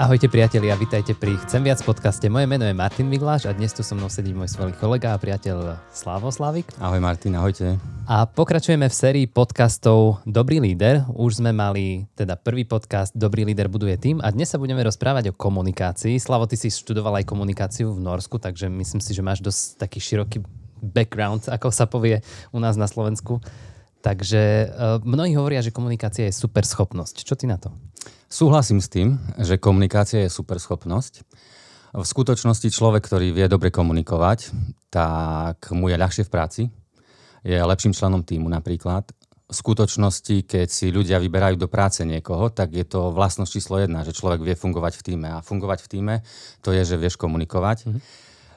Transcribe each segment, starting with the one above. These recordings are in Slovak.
Ahojte priatelia, vitajte pri Chcem viac podcaste. Moje meno je Martin Migláš a dnes tu so mnou sedí môj svojí kolega a priateľ Slavo Slavik. Ahoj Martin, ahojte. A pokračujeme v sérii podcastov Dobrý líder. Už sme mali teda prvý podcast Dobrý líder buduje tým a dnes sa budeme rozprávať o komunikácii. Slavo, ty si študoval aj komunikáciu v Norsku, takže myslím si, že máš dosť taký široký background, ako sa povie u nás na Slovensku. Takže eh, mnohí hovoria, že komunikácia je super schopnosť. Čo ty na to? Súhlasím s tým, že komunikácia je super schopnosť. V skutočnosti človek, ktorý vie dobre komunikovať, tak mu je ľahšie v práci, je lepším členom týmu napríklad. V skutočnosti, keď si ľudia vyberajú do práce niekoho, tak je to vlastnosť číslo jedna, že človek vie fungovať v týme. A fungovať v týme to je, že vieš komunikovať. Mhm.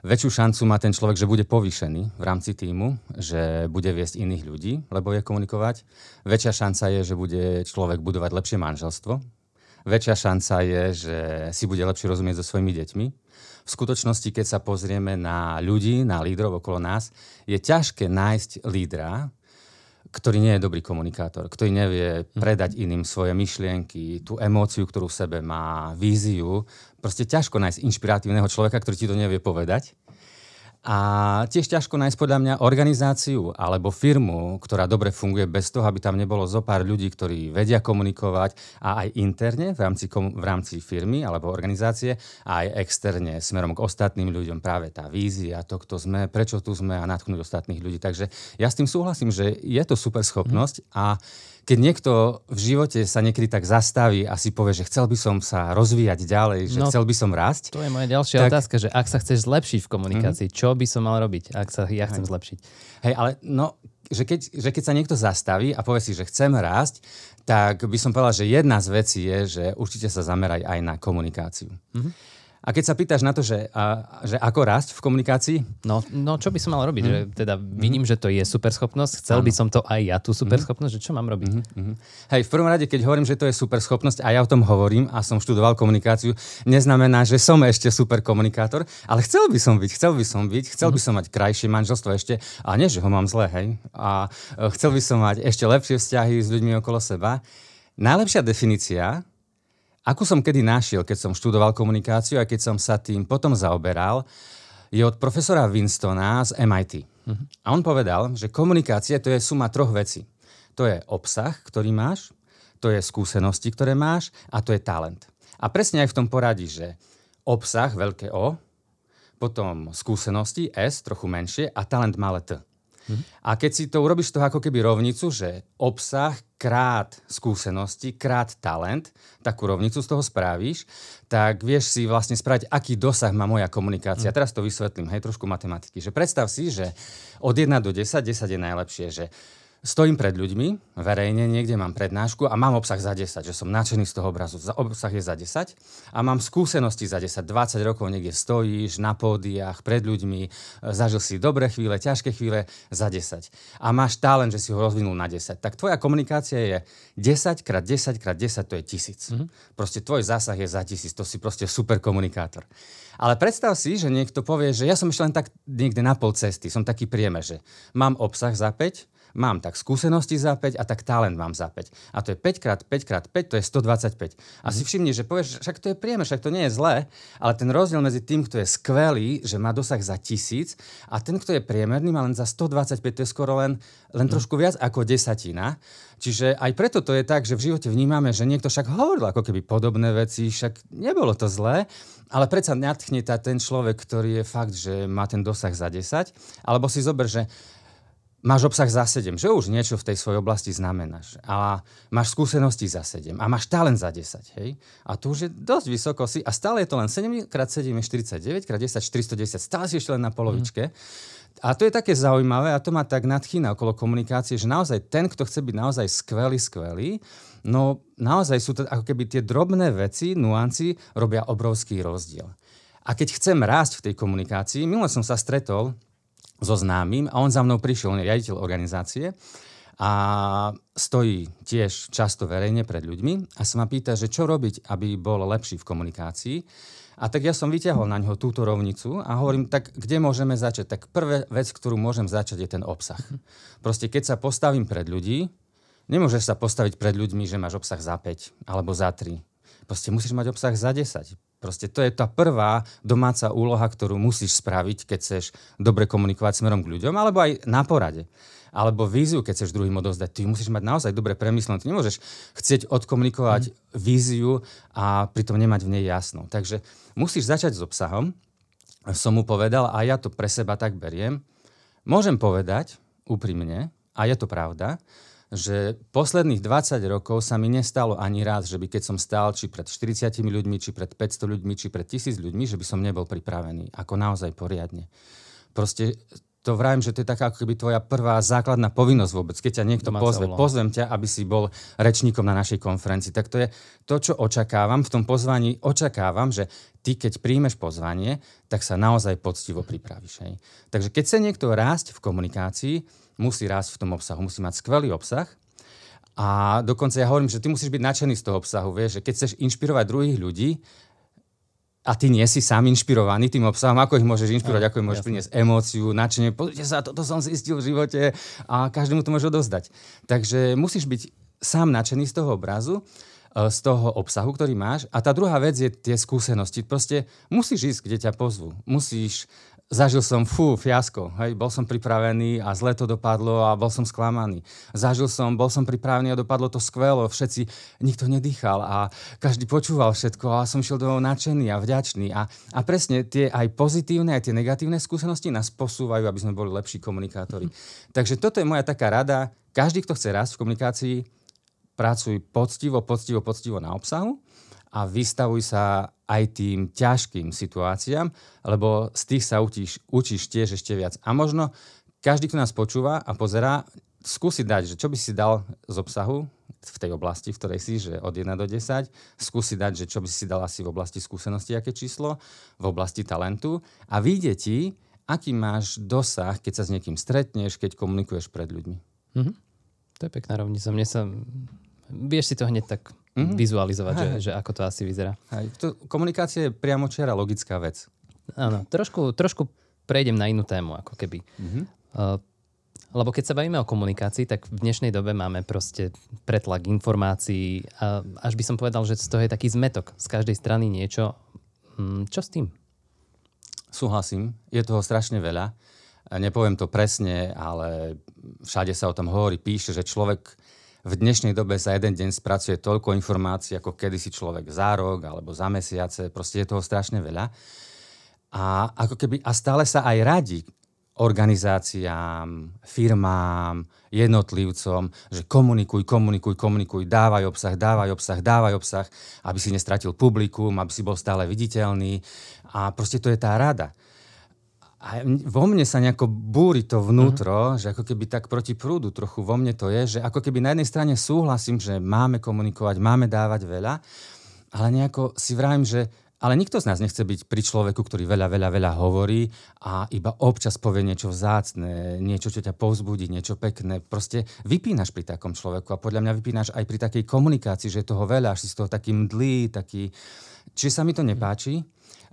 väčšiu šancu má ten človek, že bude povýšený v rámci týmu, že bude viesť iných ľudí, lebo je komunikovať. Väčšia šanca je, že bude človek budovať lepšie manželstvo, väčšia šanca je, že si bude lepšie rozumieť so svojimi deťmi. V skutočnosti, keď sa pozrieme na ľudí, na lídrov okolo nás, je ťažké nájsť lídra, ktorý nie je dobrý komunikátor, ktorý nevie mhm. predať iným svoje myšlienky, tú emóciu, ktorú v sebe má, víziu. Proste ťažko nájsť inšpiratívneho človeka, ktorý ti to nevie povedať. A tiež ťažko nájsť podľa mňa organizáciu alebo firmu, ktorá dobre funguje bez toho, aby tam nebolo zo pár ľudí, ktorí vedia komunikovať a aj interne v rámci, kom- v rámci firmy alebo organizácie a aj externe smerom k ostatným ľuďom práve tá vízia, to, kto sme, prečo tu sme a natknúť ostatných ľudí. Takže ja s tým súhlasím, že je to super schopnosť mm. a keď niekto v živote sa niekedy tak zastaví a si povie, že chcel by som sa rozvíjať ďalej, že no, chcel by som rásť. To je moja ďalšia tak... otázka, že ak sa chceš zlepšiť v komunikácii, mm-hmm. čo by som mal robiť, ak sa ja chcem Hej. zlepšiť? Hej, ale no, že keď, že keď sa niekto zastaví a povie si, že chcem rásť, tak by som povedal, že jedna z vecí je, že určite sa zameraj aj na komunikáciu. Mm-hmm a keď sa pýtaš na to, že, a, že ako rásť v komunikácii? No, no čo by som mal robiť? Mm. Že, mhm. teda vidím, mm. že to je superschopnosť, chcel ano. by som to aj ja, tú mhm. superschopnosť, mm. že čo mám robiť? Mm. Hej, v prvom rade, keď hovorím, že to je superschopnosť a ja o tom hovorím a som študoval komunikáciu, neznamená, že som ešte super komunikátor, ale chcel by som byť, chcel by som byť, chcel mm. by som mať krajšie manželstvo ešte a nie, že ho mám zle, hej. A e, chcel by som mať ešte lepšie vzťahy s ľuďmi okolo seba. Najlepšia definícia ako som kedy našiel, keď som študoval komunikáciu a keď som sa tým potom zaoberal, je od profesora Winstona z MIT. Uh-huh. Mhm. A on povedal, že komunikácia to je suma troch vecí. To je obsah, ktorý máš, to je skúsenosti, ktoré máš a to je talent. A presne aj v tom poradí, že obsah, veľké O, potom skúsenosti, S, trochu menšie a talent, malé T. A keď si to urobíš toho ako keby rovnicu, že obsah krát skúsenosti, krát talent, takú rovnicu z toho spravíš, tak vieš si vlastne spraviť, aký dosah má moja komunikácia. Mm. Teraz to vysvetlím, hej, trošku matematiky. Že predstav si, že od 1 do 10, 10 je najlepšie, že Stojím pred ľuďmi, verejne niekde mám prednášku a mám obsah za 10, že som nadšený z toho obrazu. Za, obsah je za 10 a mám skúsenosti za 10. 20 rokov niekde stojíš na pódiach, pred ľuďmi, zažil si dobré chvíle, ťažké chvíle za 10. A máš talent, že si ho rozvinul na 10. Tak tvoja komunikácia je 10 krát 10 krát 10, to je tisíc. Mm-hmm. Proste tvoj zásah je za tisíc, to si proste super komunikátor. Ale predstav si, že niekto povie, že ja som ešte len tak niekde na pol cesty, som taký priemer, že mám obsah za 5, mám tak skúsenosti za 5 a tak talent mám za 5. A to je 5 krát 5 krát 5, to je 125. A mm. si mhm. všimni, že povieš, však to je priemer, však to nie je zlé, ale ten rozdiel medzi tým, kto je skvelý, že má dosah za 1000 a ten, kto je priemerný, má len za 125, to je skoro len, len mm. trošku viac ako desatina. Čiže aj preto to je tak, že v živote vnímame, že niekto však hovoril ako keby podobné veci, však nebolo to zlé, ale predsa natchne tá ten človek, ktorý je fakt, že má ten dosah za 10, alebo si zober, že máš obsah za 7, že už niečo v tej svojej oblasti znamenáš. A máš skúsenosti za 7 a máš talent za 10, hej? A tu už je dosť vysoko si a stále je to len 7 x 7 je 49 x 10 410. Stále si ešte len na polovičke. Mm. A to je také zaujímavé a to ma tak nadchýna okolo komunikácie, že naozaj ten, kto chce byť naozaj skvelý, skvelý, no naozaj sú to ako keby tie drobné veci, nuanci robia obrovský rozdiel. A keď chcem rásť v tej komunikácii, minule som sa stretol so známym a on za mnou prišiel, on je riaditeľ organizácie a stojí tiež často verejne pred ľuďmi a sa ma pýta, že čo robiť, aby bol lepší v komunikácii. A tak ja som vyťahol na ňo túto rovnicu a hovorím, tak kde môžeme začať? Tak prvá vec, ktorú môžem začať, je ten obsah. Mhm. Proste keď sa postavím pred ľudí, nemôžeš sa postaviť pred ľuďmi, že máš obsah za 5 alebo za 3. Proste musíš mať obsah za 10 Proste to je tá prvá domáca úloha, ktorú musíš spraviť, keď chceš dobre komunikovať smerom k ľuďom, alebo aj na porade. Alebo víziu, keď chceš druhým odovzdať. Ty musíš mať naozaj dobre premyslené. Ty nemôžeš chcieť odkomunikovať mm. víziu a pritom nemať v nej jasno. Takže musíš začať s obsahom. Som mu povedal a ja to pre seba tak beriem. Môžem povedať úprimne, a je to pravda, že posledných 20 rokov sa mi nestalo ani raz, že by keď som stál či pred 40 ľuďmi, či pred 500 ľuďmi, či pred 1000 ľuďmi, že by som nebol pripravený. Ako naozaj poriadne. Proste to vrajím, že to je taká ako keby tvoja prvá základná povinnosť vôbec, keď ťa niekto Domáca pozve. Úloha. Pozvem ťa, aby si bol rečníkom na našej konferencii. Tak to je to, čo očakávam v tom pozvaní. Očakávam, že ty, keď príjmeš pozvanie, tak sa naozaj poctivo pripravíš. Hej. Takže keď sa niekto rásť v komunikácii, musí rásť v tom obsahu, musí mať skvelý obsah. A dokonca ja hovorím, že ty musíš byť nadšený z toho obsahu, vieš, že keď chceš inšpirovať druhých ľudí, a ty nie si sám inšpirovaný tým obsahom, ako ich môžeš inšpirovať, Aj, ako im môžeš priniesť emóciu, nadšenie, pozrite sa, toto som zistil v živote a každému to môže odozdať. Takže musíš byť sám nadšený z toho obrazu, e, z toho obsahu, ktorý máš. A tá druhá vec je tie skúsenosti. Proste musíš ísť, kde ťa pozvu. Musíš Zažil som, fú, fiasko, hej, bol som pripravený a zle to dopadlo a bol som sklamaný. Zažil som, bol som pripravený a dopadlo to skvelo, všetci, nikto nedýchal a každý počúval všetko a som šiel domov nadšený a vďačný. A, a presne tie aj pozitívne, aj tie negatívne skúsenosti nás posúvajú, aby sme boli lepší komunikátori. Mm-hmm. Takže toto je moja taká rada, každý, kto chce rásť v komunikácii, pracuj poctivo, poctivo, poctivo na obsahu a vystavuj sa aj tým ťažkým situáciám, lebo z tých sa utíš, učíš tiež ešte viac. A možno každý, kto nás počúva a pozerá, skúsi dať, že čo by si dal z obsahu v tej oblasti, v ktorej si, že od 1 do 10, skúsi dať, že čo by si dal asi v oblasti skúsenosti, aké číslo, v oblasti talentu a vyjde ti, aký máš dosah, keď sa s niekým stretneš, keď komunikuješ pred ľuďmi. Mm-hmm. To je pekná rovnica. Mne sa... Vieš si to hneď tak mm-hmm. vizualizovať, že, že ako to asi vyzerá. Hej. To, komunikácia je priamočiara logická vec. Áno, trošku, trošku prejdem na inú tému, ako keby. Mm-hmm. Uh, lebo keď sa bavíme o komunikácii, tak v dnešnej dobe máme proste pretlak informácií a až by som povedal, že z toho je taký zmetok. Z každej strany niečo. Mm, čo s tým? Súhlasím, je toho strašne veľa. Nepoviem to presne, ale všade sa o tom hovorí, píše, že človek v dnešnej dobe za jeden deň spracuje toľko informácií, ako kedysi človek za rok alebo za mesiace. Proste je toho strašne veľa. A, ako keby, a stále sa aj radí organizáciám, firmám, jednotlivcom, že komunikuj, komunikuj, komunikuj, dávaj obsah, dávaj obsah, dávaj obsah, aby si nestratil publikum, aby si bol stále viditeľný. A proste to je tá rada a vo mne sa nejako búri to vnútro, uh-huh. že ako keby tak proti prúdu trochu vo mne to je, že ako keby na jednej strane súhlasím, že máme komunikovať, máme dávať veľa, ale nejako si vravím, že ale nikto z nás nechce byť pri človeku, ktorý veľa, veľa, veľa hovorí a iba občas povie niečo vzácne, niečo, čo ťa povzbudí, niečo pekné. Proste vypínaš pri takom človeku a podľa mňa vypínaš aj pri takej komunikácii, že je toho veľa, až si z toho taký mdlý, taký... Čiže sa mi to nepáči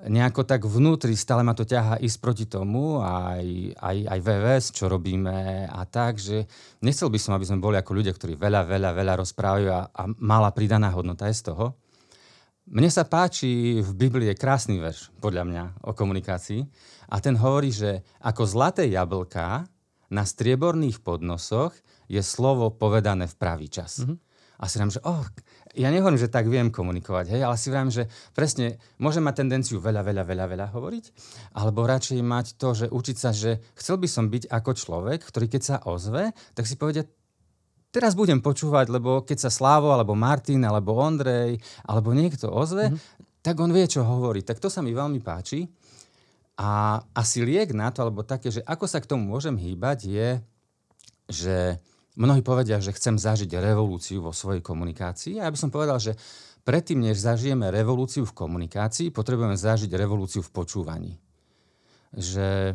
nejako tak vnútri stále ma to ťaha ísť proti tomu, aj, aj, aj VVS, čo robíme a tak, že nechcel by som, aby sme boli ako ľudia, ktorí veľa, veľa, veľa rozprávajú a, a malá pridaná hodnota je z toho. Mne sa páči v Biblii krásny verš, podľa mňa, o komunikácii. A ten hovorí, že ako zlaté jablka, na strieborných podnosoch je slovo povedané v pravý čas. Mm-hmm. A si nám, že oh, ja nehovorím, že tak viem komunikovať, hej, ale si vravím, že presne môžem mať tendenciu veľa, veľa, veľa, veľa hovoriť, alebo radšej mať to, že učiť sa, že chcel by som byť ako človek, ktorý keď sa ozve, tak si povedia, teraz budem počúvať, lebo keď sa Slávo, alebo Martin, alebo Ondrej, alebo niekto ozve, mm-hmm. tak on vie, čo hovorí. Tak to sa mi veľmi páči. A asi liek na to, alebo také, že ako sa k tomu môžem hýbať, je, že Mnohí povedia, že chcem zažiť revolúciu vo svojej komunikácii a ja by som povedal, že predtým, než zažijeme revolúciu v komunikácii, potrebujeme zažiť revolúciu v počúvaní. Že,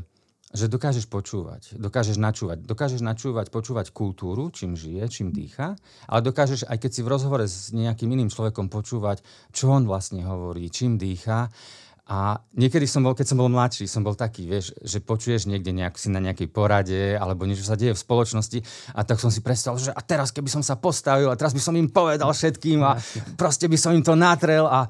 že dokážeš počúvať, dokážeš načúvať, dokážeš načúvať, počúvať kultúru, čím žije, čím dýcha, ale dokážeš, aj keď si v rozhovore s nejakým iným človekom, počúvať, čo on vlastne hovorí, čím dýcha a niekedy som bol, keď som bol mladší, som bol taký, vieš, že počuješ niekde nejak, si na nejakej porade alebo niečo sa deje v spoločnosti a tak som si predstavil, že a teraz keby som sa postavil a teraz by som im povedal všetkým a proste by som im to natrel a,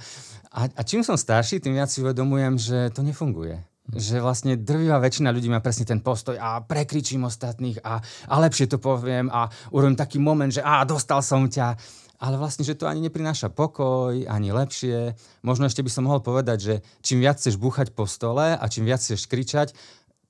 a, a čím som starší, tým viac si uvedomujem, že to nefunguje hm. že vlastne drvivá väčšina ľudí má presne ten postoj a prekričím ostatných a, a lepšie to poviem a urobím taký moment, že a dostal som ťa ale vlastne, že to ani neprináša pokoj, ani lepšie. Možno ešte by som mohol povedať, že čím viac chceš búchať po stole a čím viac chceš kričať,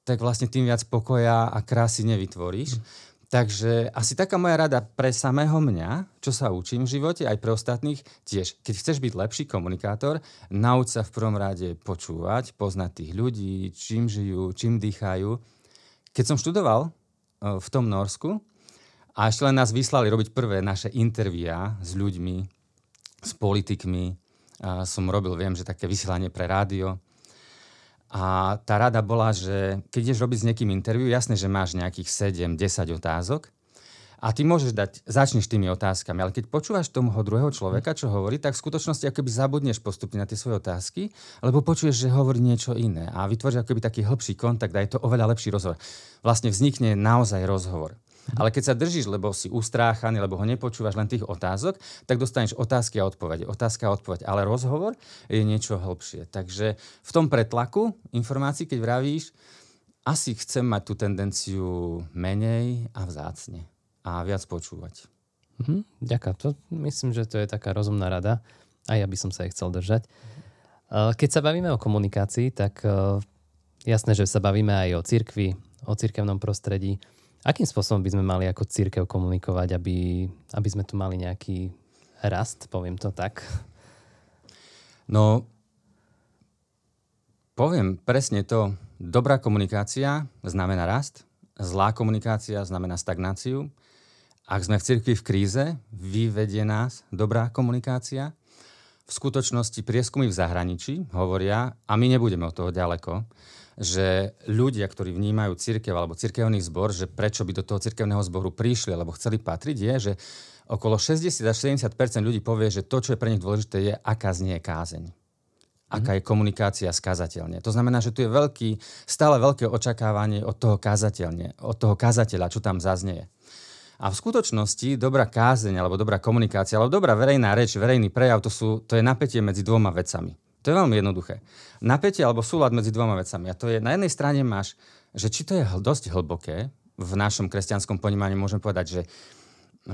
tak vlastne tým viac pokoja a krásy nevytvoríš. Mm. Takže asi taká moja rada pre samého mňa, čo sa učím v živote, aj pre ostatných tiež. Keď chceš byť lepší komunikátor, nauč sa v prvom rade počúvať, poznať tých ľudí, čím žijú, čím dýchajú. Keď som študoval eh, v tom Norsku, a ešte len nás vyslali robiť prvé naše intervia s ľuďmi, s politikmi. A som robil, viem, že také vysielanie pre rádio. A tá rada bola, že keď ideš robiť s niekým interviu, jasne, že máš nejakých 7-10 otázok, a ty môžeš dať, začneš tými otázkami, ale keď počúvaš tomu druhého človeka, čo hovorí, tak v skutočnosti akoby zabudneš postupne na tie svoje otázky, lebo počuješ, že hovorí niečo iné a vytvoríš akoby taký hĺbší kontakt a je to oveľa lepší rozhovor. Vlastne vznikne naozaj rozhovor. Ale keď sa držíš, lebo si ustráchaný, lebo ho nepočúvaš len tých otázok, tak dostaneš otázky a odpovede. Otázka a odpoveď. Ale rozhovor je niečo hlbšie. Takže v tom pretlaku informácií, keď vravíš, asi chcem mať tú tendenciu menej a vzácne. A viac počúvať. Mhm, ďakujem. To, myslím, že to je taká rozumná rada. A ja by som sa jej chcel držať. E, keď sa bavíme o komunikácii, tak e, jasné, že sa bavíme aj o cirkvi, o cirkevnom prostredí Akým spôsobom by sme mali ako církev komunikovať, aby, aby sme tu mali nejaký rast, poviem to tak? No, poviem presne to. Dobrá komunikácia znamená rast, zlá komunikácia znamená stagnáciu. Ak sme v cirkvi v kríze, vyvedie nás dobrá komunikácia – v skutočnosti prieskumy v zahraničí hovoria, a my nebudeme od toho ďaleko, že ľudia, ktorí vnímajú cirkev alebo cirkevný zbor, že prečo by do toho cirkevného zboru prišli alebo chceli patriť, je, že okolo 60 až 70 ľudí povie, že to, čo je pre nich dôležité, je aká znie kázeň aká mhm. je komunikácia s kazateľne. To znamená, že tu je veľký, stále veľké očakávanie od toho kazateľne, od toho kazateľa, čo tam zaznie. A v skutočnosti dobrá kázeň, alebo dobrá komunikácia, alebo dobrá verejná reč, verejný prejav, to, sú, to je napätie medzi dvoma vecami. To je veľmi jednoduché. Napätie alebo súlad medzi dvoma vecami. A to je, na jednej strane máš, že či to je dosť hlboké, v našom kresťanskom ponímaní môžem povedať, že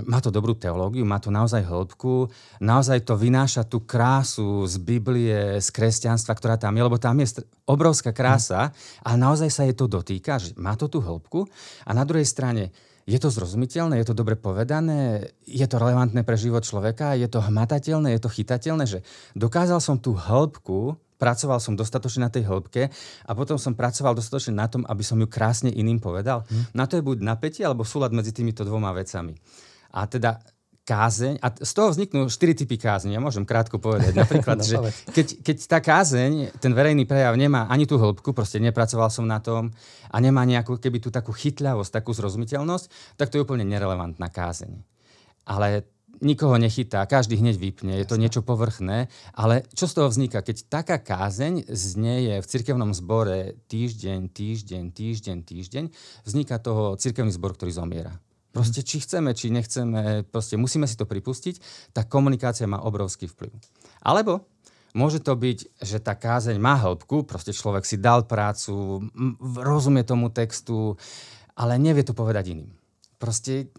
má to dobrú teológiu, má to naozaj hĺbku, naozaj to vynáša tú krásu z Biblie, z kresťanstva, ktorá tam je, lebo tam je obrovská krása, a naozaj sa je to dotýka, že má to tú hĺbku. A na druhej strane, je to zrozumiteľné, je to dobre povedané, je to relevantné pre život človeka, je to hmatateľné, je to chytateľné, že dokázal som tú hĺbku, pracoval som dostatočne na tej hĺbke a potom som pracoval dostatočne na tom, aby som ju krásne iným povedal. Hm. Na to je buď napätie alebo súlad medzi týmito dvoma vecami. A teda kázeň, a z toho vzniknú štyri typy kázeň, ja môžem krátko povedať. Napríklad, no, že keď, keď tá kázeň, ten verejný prejav nemá ani tú hĺbku, proste nepracoval som na tom a nemá nejakú keby tú takú chytľavosť, takú zrozumiteľnosť, tak to je úplne nerelevantná kázeň. Ale nikoho nechytá, každý hneď vypne, je to niečo povrchné, ale čo z toho vzniká? Keď taká kázeň znieje v cirkevnom zbore týždeň, týždeň, týždeň, týždeň, vzniká toho cirkevný zbor, ktorý zomiera. Proste či chceme, či nechceme, proste musíme si to pripustiť, tá komunikácia má obrovský vplyv. Alebo Môže to byť, že tá kázeň má hĺbku, proste človek si dal prácu, rozumie tomu textu, ale nevie to povedať iným. Proste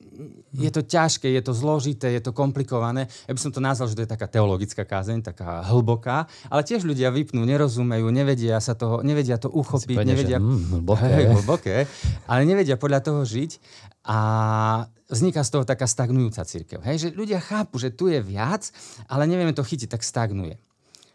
je hm. to ťažké, je to zložité, je to komplikované. Ja by som to nazval, že to je taká teologická kázeň, taká hlboká, ale tiež ľudia vypnú, nerozumejú, nevedia sa toho, nevedia to uchopiť, povedne, nevedia... Že, mm, hm, hlboké. Hej, hlboké. Ale nevedia podľa toho žiť a vzniká z toho taká stagnujúca církev. Hej, že ľudia chápu, že tu je viac, ale nevieme to chytiť, tak stagnuje.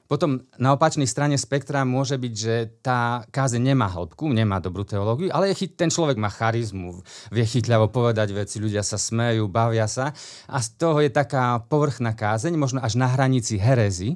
Potom na opačnej strane spektra môže byť, že tá káze nemá hĺbku, nemá dobrú teológiu, ale je, ten človek má charizmu, vie chytľavo povedať veci, ľudia sa smejú, bavia sa a z toho je taká povrchná kázeň, možno až na hranici herezy,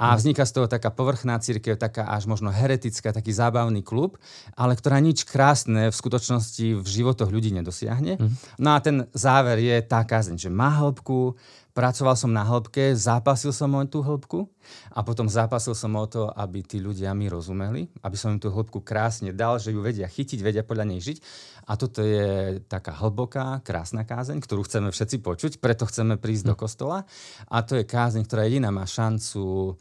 a hm. vzniká z toho taká povrchná církev, taká až možno heretická, taký zábavný klub, ale ktorá nič krásne v skutočnosti v životoch ľudí nedosiahne. Mm-hmm. No a ten záver je tá kázeň, že má hĺbku, Pracoval som na hĺbke, zápasil som o tú hĺbku a potom zápasil som o to, aby tí ľudia mi rozumeli, aby som im tú hĺbku krásne dal, že ju vedia chytiť, vedia podľa nej žiť. A toto je taká hlboká, krásna kázeň, ktorú chceme všetci počuť, preto chceme prísť do hm. kostola. A to je kázeň, ktorá jediná má šancu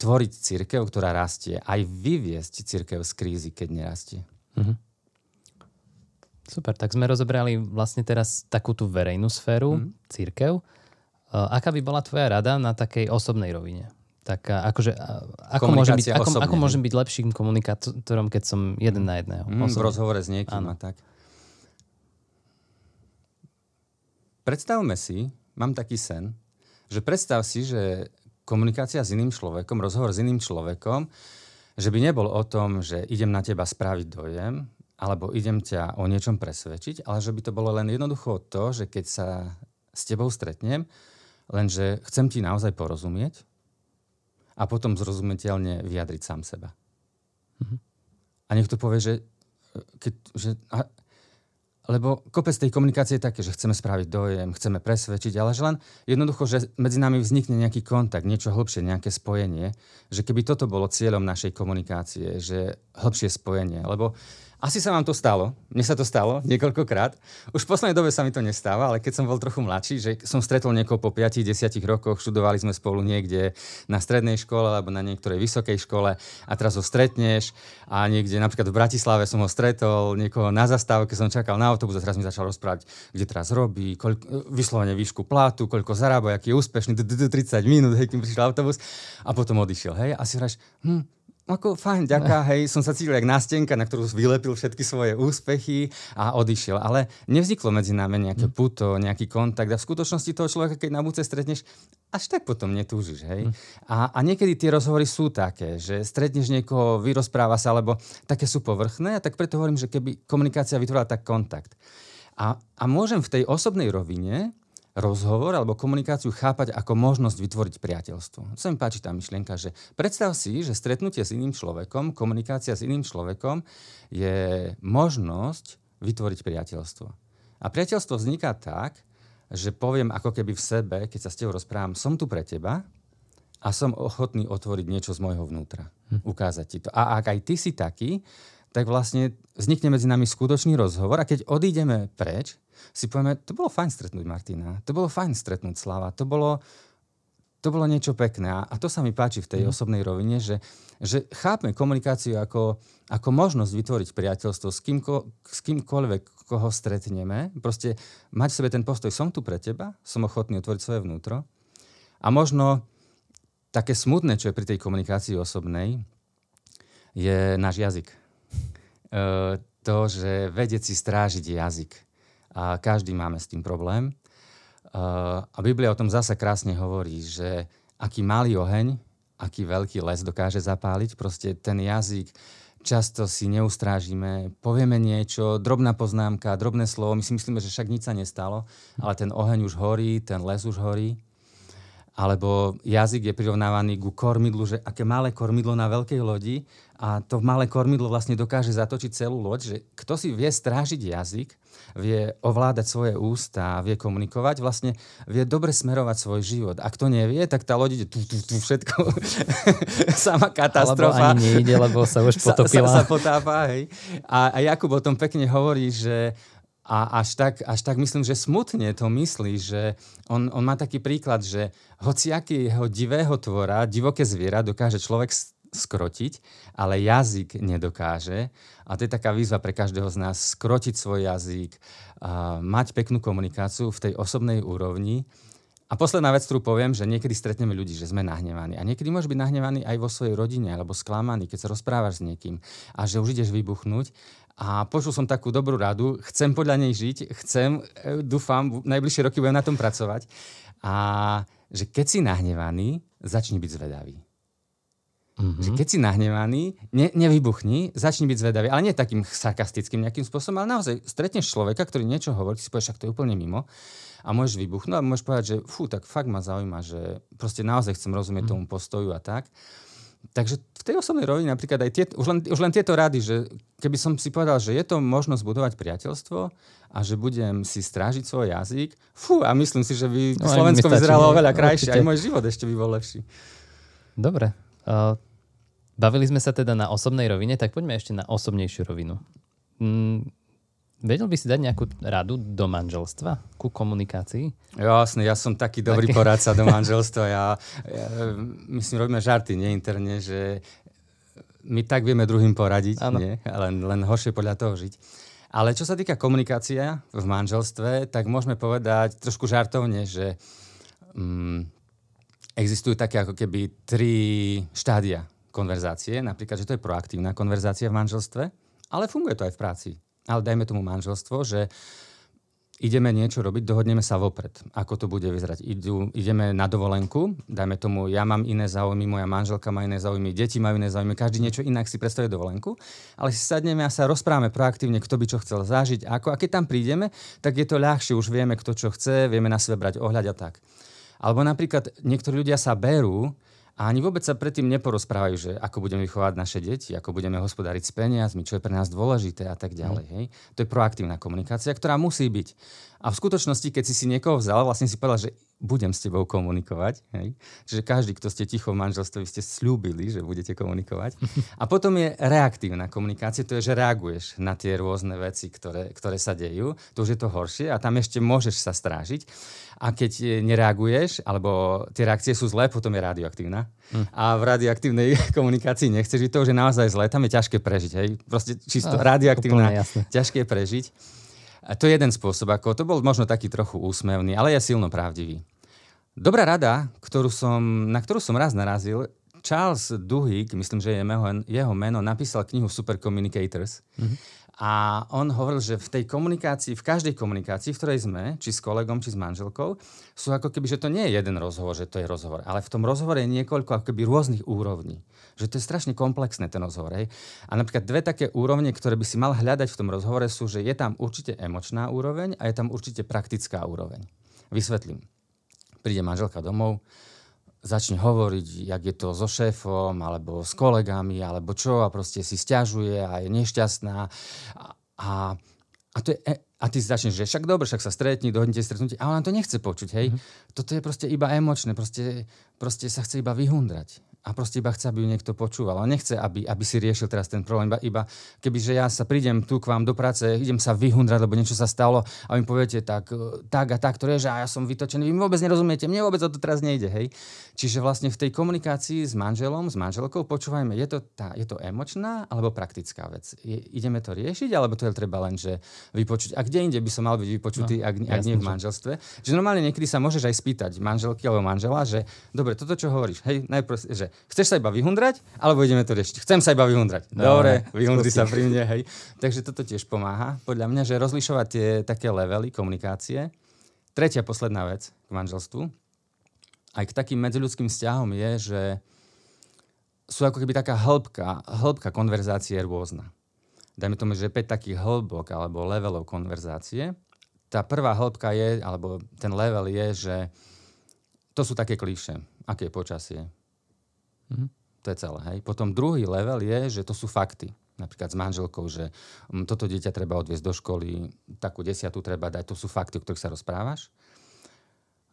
tvoriť církev, ktorá rastie, aj vyviesť církev z krízy, keď nerastie. Mhm. Super, tak sme rozobrali vlastne teraz takú tú verejnú sféru, mhm. církev Eh, aká by bola tvoja rada na takej osobnej rovine? Tak eh, akože, eh, ako, môžem byť, ako, osobne. ako môžem byť lepším komunikátorom, keď som jeden na jedného? Mm, v rozhovore s niekým ano. a tak. Predstavme si, mám taký sen, že predstav si, že komunikácia s iným človekom, rozhovor s iným človekom, že by nebol o tom, že idem na teba spraviť dojem, alebo idem ťa o niečom presvedčiť, ale že by to bolo len jednoducho to, že keď sa s tebou stretnem, Lenže chcem ti naozaj porozumieť a potom zrozumiteľne vyjadriť sám seba. Mm-hmm. A niekto povie, že... E, keď, že a, lebo kopec tej komunikácie je také, že chceme spraviť dojem, chceme presvedčiť, ale že len jednoducho, že medzi nami vznikne nejaký kontakt, niečo hlbšie, nejaké spojenie, že keby toto bolo cieľom našej komunikácie, že hlbšie spojenie, lebo asi sa vám to stalo. Mne sa to stalo niekoľkokrát. Už v poslednej dobe sa mi to nestáva, ale keď som bol trochu mladší, že som stretol niekoho po 5-10 rokoch, študovali sme spolu niekde na strednej škole alebo na niektorej vysokej škole a teraz ho stretneš a niekde napríklad v Bratislave som ho stretol, niekoho na zastávke som čakal na autobus a teraz mi začal rozprávať, kde teraz robí, koľko, vyslovene výšku plátu, koľko zarába, aký je úspešný, 30 minút, hej, kým prišiel autobus a potom odišiel. Hej, a si hráš, hm, ako fajn, ďaká, no. hej, som sa cítil jak nástenka, na ktorú vylepil všetky svoje úspechy a odišiel. Ale nevzniklo medzi nami nejaké mm. puto, nejaký kontakt a v skutočnosti toho človeka, keď na buce stretneš, až tak potom netúžiš, hej. Mm. A, a niekedy tie rozhovory sú také, že stretneš niekoho, vyrozpráva sa, alebo také sú povrchné, a tak preto hovorím, že keby komunikácia vytvorila tak kontakt. A, a môžem v tej osobnej rovine rozhovor alebo komunikáciu chápať ako možnosť vytvoriť priateľstvo. Sa mi páči tá myšlienka, že predstav si, že stretnutie s iným človekom, komunikácia s iným človekom je možnosť vytvoriť priateľstvo. A priateľstvo vzniká tak, že poviem ako keby v sebe, keď sa s tebou rozprávam, som tu pre teba a som ochotný otvoriť niečo z môjho vnútra. Hm. Ukázať ti to. A ak aj ty si taký, tak vlastne vznikne medzi nami skutočný rozhovor a keď odídeme preč, si povieme, to bolo fajn stretnúť Martina, to bolo fajn stretnúť Slava, to bolo, to bolo niečo pekné. A, to sa mi páči v tej mm. osobnej rovine, že, že chápme komunikáciu ako, ako možnosť vytvoriť priateľstvo s, kýmko, s kýmkoľvek, koho stretneme. Proste mať v sebe ten postoj, som tu pre teba, som ochotný otvoriť svoje vnútro. A možno také smutné, čo je pri tej komunikácii osobnej, je náš jazyk E, to, že vedieť si strážiť jazyk. A každý máme s tým problém. E, a Biblia o tom zase krásne hovorí, že aký malý oheň, aký veľký les dokáže zapáliť, proste ten jazyk často si neustrážime, povieme niečo, drobná poznámka, drobné slovo, my si myslíme, že však nič sa nestalo, ale ten oheň už horí, ten les už horí. Alebo jazyk je prirovnávaný ku kormidlu, že aké malé kormidlo na veľkej lodi a to malé kormidlo vlastne dokáže zatočiť celú loď, že kto si vie strážiť jazyk, vie ovládať svoje ústa, vie komunikovať, vlastne vie dobre smerovať svoj život. Ak to nevie, tak tá loď ide tu, tu, tu, všetko. Sama katastrofa. Alebo ani nejde, lebo sa už potopila. Sa, sa, sa potápa, hej. A, a Jakub o tom pekne hovorí, že a až tak, až tak myslím, že smutne to myslí, že on, on má taký príklad, že hociakého divého tvora, divoké zviera dokáže človek skrotiť, ale jazyk nedokáže. A to je taká výzva pre každého z nás, skrotiť svoj jazyk, a mať peknú komunikáciu v tej osobnej úrovni. A posledná vec, ktorú poviem, že niekedy stretneme ľudí, že sme nahnevaní. A niekedy môžeš byť nahnevaný aj vo svojej rodine, alebo sklamaný, keď sa rozprávaš s niekým a že už ideš vybuchnúť. A počul som takú dobrú radu, chcem podľa nej žiť, chcem, e, dúfam, v najbližšie roky budem na tom pracovať. A že keď si nahnevaný, začni byť zvedavý. Mm-hmm. keď si nahnevaný, ne, nevybuchni, začni byť zvedavý, ale nie takým sarkastickým nejakým spôsobom, ale naozaj stretneš človeka, ktorý niečo hovorí, si povieš, však to je úplne mimo a môžeš vybuchnúť a môžeš povedať, že fú, tak fakt ma zaujíma, že proste naozaj chcem rozumieť mm-hmm. tomu postoju a tak. Takže v tej osobnej rovine napríklad aj tie, už, len, už len tieto rady, že keby som si povedal, že je to možnosť budovať priateľstvo a že budem si strážiť svoj jazyk, fú, a myslím si, že by no, Slovensko vyzeralo oveľa krajšie, aj môj život ešte by bol lepší. Dobre, Eh, bavili sme sa teda na osobnej rovine, tak poďme ešte na osobnejšiu rovinu. Mm, vedel by si dať nejakú radu do manželstva, ku komunikácii? Jasne, ja som taký dobrý taký... poradca do manželstva. Ja, ja, my si robíme žarty, nie interne, že my tak vieme druhým poradiť, nie? Len, len horšie podľa toho žiť. Ale čo sa týka komunikácia v manželstve, tak môžeme povedať trošku žartovne, že... Mm, existujú také ako keby tri štádia konverzácie. Napríklad, že to je proaktívna konverzácia v manželstve, ale funguje to aj v práci. Ale dajme tomu manželstvo, že ideme niečo robiť, dohodneme sa vopred, ako to bude vyzerať. Idú, ideme na dovolenku, dajme tomu, ja mám iné záujmy, moja manželka má iné záujmy, deti majú iné záujmy, každý niečo inak si predstavuje dovolenku, ale si sadneme a sa rozprávame proaktívne, kto by čo chcel zažiť, ako. A keď tam prídeme, tak je to ľahšie, už vieme, kto čo chce, vieme na sebe brať ohľad a tak. Alebo napríklad niektorí ľudia sa berú a ani vôbec sa predtým neporozprávajú, že ako budeme vychovať naše deti, ako budeme hospodáriť s peniazmi, čo je pre nás dôležité a tak mhm. ďalej. Hej. To je proaktívna komunikácia, ktorá musí byť. A v skutočnosti, keď si si niekoho vzal, vlastne si povedal, že budem s tebou komunikovať. Hej? Čiže každý, kto ste ticho v manželstve, ste slúbili, že budete komunikovať. A potom je reaktívna komunikácia, to je, že reaguješ na tie rôzne veci, ktoré, ktoré sa dejú. To už je to horšie a tam ešte môžeš sa strážiť. A keď e, nereaguješ, alebo tie reakcie sú zlé, potom je radioaktívna. Hm. A v radioaktívnej komunikácii nechceš, byť to že je naozaj zlé, tam je ťažké prežiť. Hej? Proste čisto ah, radioaktívna, ťažké prežiť. A to je jeden spôsob, ako to bol možno taký trochu úsmevný, ale je silno pravdivý. Dobrá rada, ktorú som, na ktorú som raz narazil, Charles Duhigg, myslím, že je jeho, jeho meno, napísal knihu Super Communicators. Mm-hmm. A on hovoril, že v tej komunikácii, v každej komunikácii, v ktorej sme, či s kolegom, či s manželkou, sú ako keby, že to nie je jeden rozhovor, že to je rozhovor, ale v tom rozhovore je niekoľko ako keby rôznych úrovní. Že to je strašne komplexné ten rozhovor. Hej. A napríklad dve také úrovne, ktoré by si mal hľadať v tom rozhovore sú, že je tam určite emočná úroveň a je tam určite praktická úroveň. Vysvetlím príde manželka domov, začne hovoriť, jak je to so šéfom, alebo s kolegami, alebo čo, a proste si stiažuje a je nešťastná. A, a, a to je, e, a ty si začneš, že však dobre, však sa stretni, dohodnite stretnutie, a ona to nechce počuť, hej. Mm-hmm. Toto je proste iba emočné, proste, proste sa chce iba vyhundrať a proste iba chce, aby ju niekto počúval. A nechce, aby, aby si riešil teraz ten problém. Iba, iba kebyže ja sa prídem tu k vám do práce, idem sa vyhundrať, lebo niečo sa stalo a vy poviete tak, e, tak a tak to je, že ja som vytočený. Vy mi vôbec nerozumiete, mne vôbec o to teraz nejde. Hej? Čiže vlastne v tej komunikácii s manželom, s manželkou počúvajme, je to, tá, je to emočná alebo praktická vec. Je, ideme to riešiť, alebo to je treba len, že vypočuť. A kde inde by som mal byť vypočutý, no, ak, ak nie v manželstve. Že normálne niekedy sa môžeš aj spýtať manželky alebo manžela, že dobre, toto čo hovoríš, hej, najprv, že chceš sa iba vyhundrať, alebo ideme to riešiť. Chcem sa iba vyhundrať. No, Dobre, no, vyhundri sa pri mne, hej. Takže toto tiež pomáha, podľa mňa, že rozlišovať tie také levely komunikácie. Tretia posledná vec k manželstvu, aj k takým medziľudským vzťahom je, že sú ako keby taká hĺbka, hĺbka konverzácie rôzna. Dajme tomu, že 5 takých hĺbok alebo levelov konverzácie. Tá prvá hĺbka je, alebo ten level je, že to sú také klíše. Aké je počasie? Mhm. To je celé. Hej. Potom druhý level je, že to sú fakty napríklad s manželkou, že mm, toto dieťa treba odviezť do školy, takú desiatu treba dať, to sú fakty, o ktorých sa rozprávaš.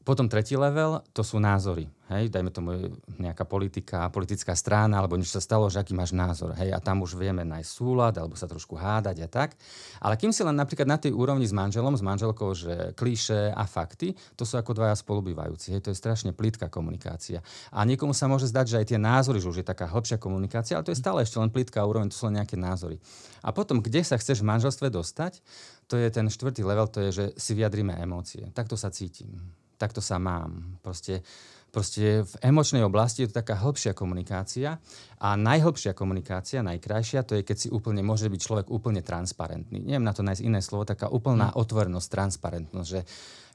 Potom tretí level, to sú názory. Hej, dajme tomu e, nejaká politika, politická strana, alebo niečo sa stalo, že aký máš názor. Hej, a tam už vieme nájsť súlad, alebo sa trošku hádať a tak. Ale kým si len napríklad na tej úrovni s manželom, s manželkou, že klíše a fakty, to sú ako dvaja spolubývajúci. Hej, to je strašne plitká komunikácia. A niekomu sa môže zdať, že aj tie názory, že už je taká hĺbšia komunikácia, ale to je stále ešte len plitká úroveň, to sú len nejaké názory. A potom, kde sa chceš v manželstve dostať, to je ten štvrtý level, to je, že si vyjadríme emócie. Takto sa cítim takto sa mám. Proste, proste v emočnej oblasti je to taká hĺbšia komunikácia a najhĺbšia komunikácia, najkrajšia, to je, keď si úplne, môže byť človek úplne transparentný. Neviem na to nájsť iné slovo, taká úplná mm. otvorenosť, transparentnosť, že,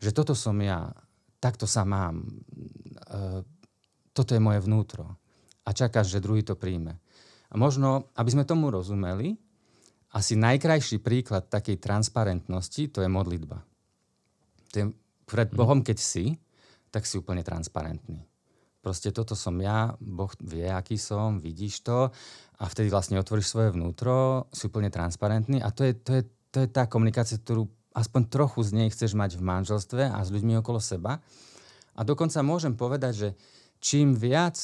že toto som ja, takto sa mám, e, toto je moje vnútro. A čakáš, že druhý to príjme. A možno, aby sme tomu rozumeli, asi najkrajší príklad takej transparentnosti to je modlitba. To je pred mhm. Bohom, keď si, tak si úplne transparentný. Proste toto som ja, Boh vie, aký som, vidíš to a vtedy vlastne otvoríš svoje vnútro, si úplne transparentný a to je, to je, to je tá komunikácia, ktorú aspoň trochu z nej chceš mať v manželstve a s ľuďmi okolo seba. A dokonca môžem povedať, že čím viac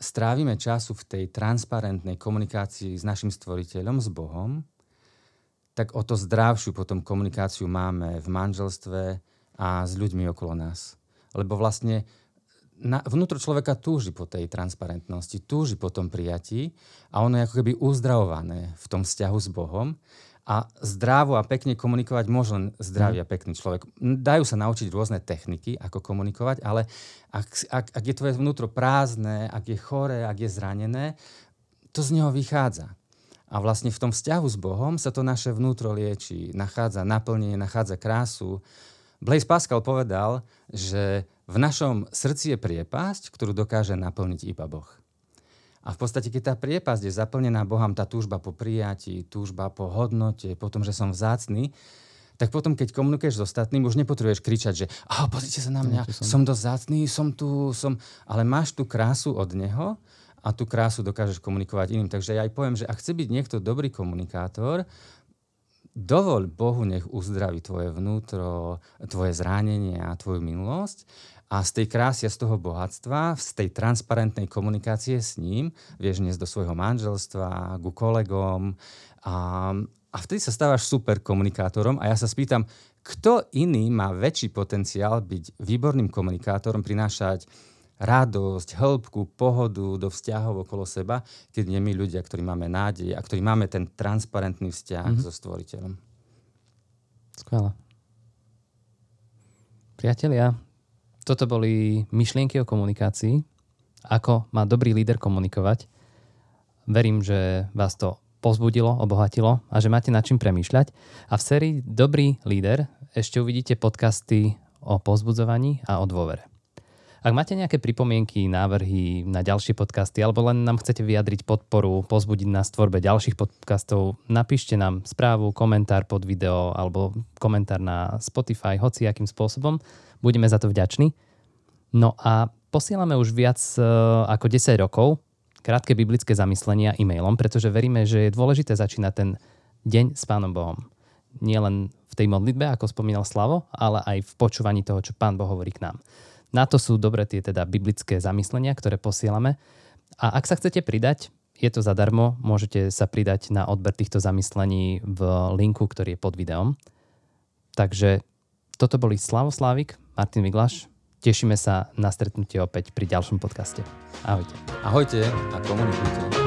strávime času v tej transparentnej komunikácii s našim stvoriteľom, s Bohom, tak o to zdravšiu potom komunikáciu máme v manželstve, a s ľuďmi okolo nás. Lebo vlastne na, vnútro človeka túži po tej transparentnosti, túži po tom prijatí a ono je ako keby uzdravované v tom vzťahu s Bohom. A zdravo a pekne komunikovať môže len zdravý a mhm. pekný človek. Dajú sa naučiť rôzne techniky, ako komunikovať, ale ak, ak, ak je tvoje vnútro prázdne, ak je choré, ak je zranené, to z neho vychádza. A vlastne v tom vzťahu s Bohom sa to naše vnútro lieči, nachádza naplnenie, nachádza krásu Blaise Pascal povedal, že v našom srdci je priepasť, ktorú dokáže naplniť iba Boh. A v podstate, keď tá priepasť je zaplnená Bohom, tá túžba po prijatí, túžba po hodnote, po tom, že som vzácný, tak potom, keď komunikuješ s ostatným, už nepotrebuješ kričať, že oh, pozrite sa na mňa, som... som dosť zácný, som tu, som... Ale máš tú krásu od neho a tú krásu dokážeš komunikovať iným. Takže ja aj poviem, že ak chce byť niekto dobrý komunikátor, dovol Bohu, nech uzdraví tvoje vnútro, tvoje zranenie a tvoju minulosť a z tej krásy a z toho bohatstva, z tej transparentnej komunikácie s ním, vieš dnes do svojho manželstva, ku kolegom a, a vtedy sa stávaš super komunikátorom a ja sa spýtam, kto iný má väčší potenciál byť výborným komunikátorom, prinášať radosť, hĺbku, pohodu do vzťahov okolo seba, keď nie my ľudia, ktorí máme nádej a ktorí máme ten transparentný vzťah mm-hmm. so stvoriteľom. Skvelé. Priatelia, toto boli myšlienky o komunikácii, ako má dobrý líder komunikovať. Verím, že vás to pozbudilo, obohatilo a že máte nad čím premýšľať. A v sérii Dobrý líder ešte uvidíte podcasty o pozbudzovaní a o dôvere. Ak máte nejaké pripomienky, návrhy na ďalšie podcasty alebo len nám chcete vyjadriť podporu, pozbudiť na tvorbe ďalších podcastov, napíšte nám správu, komentár pod video alebo komentár na Spotify, hoci akým spôsobom. Budeme za to vďační. No a posielame už viac e, ako 10 rokov krátke biblické zamyslenia e-mailom, pretože veríme, že je dôležité začínať ten deň s Pánom Bohom. Nielen v tej modlitbe, ako spomínal Slavo, ale aj v počúvaní toho, čo Pán Boh hovorí k nám. Na to sú dobre tie teda biblické zamyslenia, ktoré posielame. A ak sa chcete pridať, je to zadarmo, môžete sa pridať na odber týchto zamyslení v linku, ktorý je pod videom. Takže toto boli Slávik, Martin Viglaš. Tešíme sa na stretnutie opäť pri ďalšom podcaste. Ahojte. Ahojte a komunikujte.